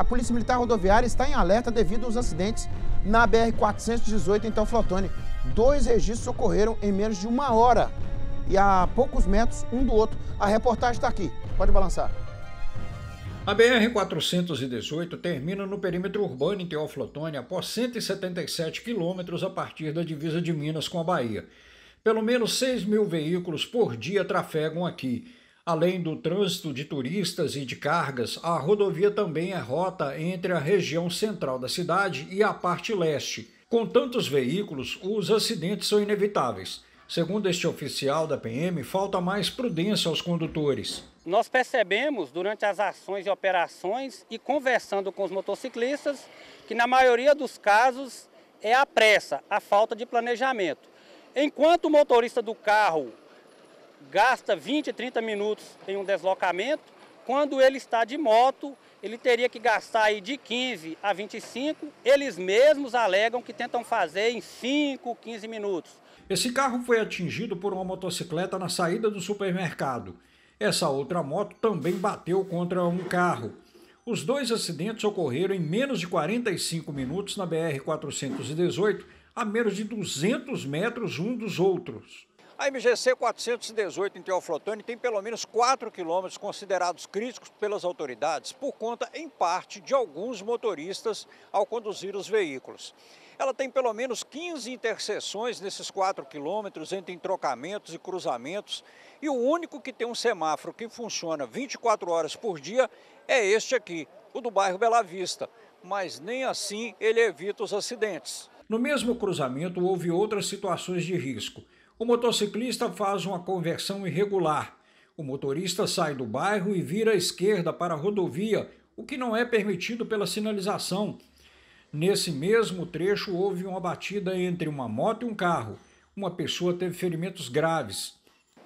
a Polícia Militar Rodoviária está em alerta devido aos acidentes na BR-418 em Teoflotone. Dois registros ocorreram em menos de uma hora e a poucos metros um do outro. A reportagem está aqui. Pode balançar. A BR-418 termina no perímetro urbano em Teoflotone após 177 quilômetros a partir da divisa de Minas com a Bahia. Pelo menos 6 mil veículos por dia trafegam aqui Além do trânsito de turistas e de cargas, a rodovia também é rota entre a região central da cidade e a parte leste. Com tantos veículos, os acidentes são inevitáveis. Segundo este oficial da PM, falta mais prudência aos condutores. Nós percebemos durante as ações e operações e conversando com os motociclistas que, na maioria dos casos, é a pressa, a falta de planejamento. Enquanto o motorista do carro gasta 20, 30 minutos em um deslocamento. Quando ele está de moto, ele teria que gastar aí de 15 a 25. Eles mesmos alegam que tentam fazer em 5, 15 minutos. Esse carro foi atingido por uma motocicleta na saída do supermercado. Essa outra moto também bateu contra um carro. Os dois acidentes ocorreram em menos de 45 minutos na BR-418, a menos de 200 metros um dos outros. A MGC 418 em Teoflotone tem pelo menos 4 quilômetros considerados críticos pelas autoridades por conta, em parte, de alguns motoristas ao conduzir os veículos. Ela tem pelo menos 15 interseções nesses 4 quilômetros entre trocamentos e cruzamentos e o único que tem um semáforo que funciona 24 horas por dia é este aqui, o do bairro Bela Vista, mas nem assim ele evita os acidentes. No mesmo cruzamento houve outras situações de risco. O motociclista faz uma conversão irregular. O motorista sai do bairro e vira à esquerda para a rodovia, o que não é permitido pela sinalização. Nesse mesmo trecho houve uma batida entre uma moto e um carro. Uma pessoa teve ferimentos graves.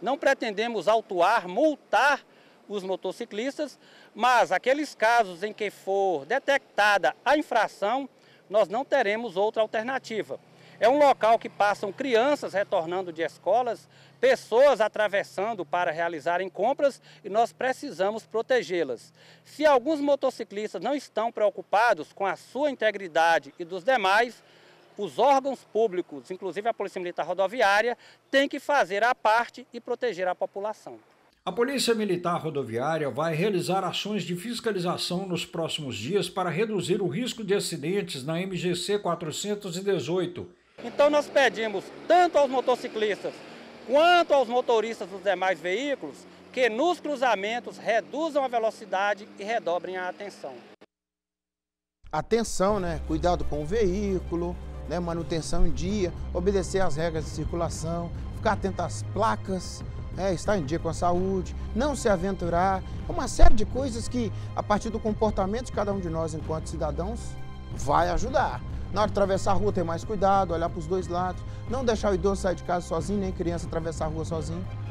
Não pretendemos autuar, multar os motociclistas, mas aqueles casos em que for detectada a infração, nós não teremos outra alternativa. É um local que passam crianças retornando de escolas, pessoas atravessando para realizarem compras e nós precisamos protegê-las. Se alguns motociclistas não estão preocupados com a sua integridade e dos demais, os órgãos públicos, inclusive a Polícia Militar Rodoviária, têm que fazer a parte e proteger a população. A Polícia Militar Rodoviária vai realizar ações de fiscalização nos próximos dias para reduzir o risco de acidentes na MGC 418 então nós pedimos tanto aos motociclistas quanto aos motoristas dos demais veículos que nos cruzamentos reduzam a velocidade e redobrem a atenção. Atenção, né? Cuidado com o veículo, né? manutenção em dia, obedecer às regras de circulação, ficar atento às placas, né? estar em dia com a saúde, não se aventurar. Uma série de coisas que, a partir do comportamento de cada um de nós enquanto cidadãos, vai ajudar. Na hora de atravessar a rua, ter mais cuidado, olhar para os dois lados, não deixar o idoso sair de casa sozinho, nem criança atravessar a rua sozinho.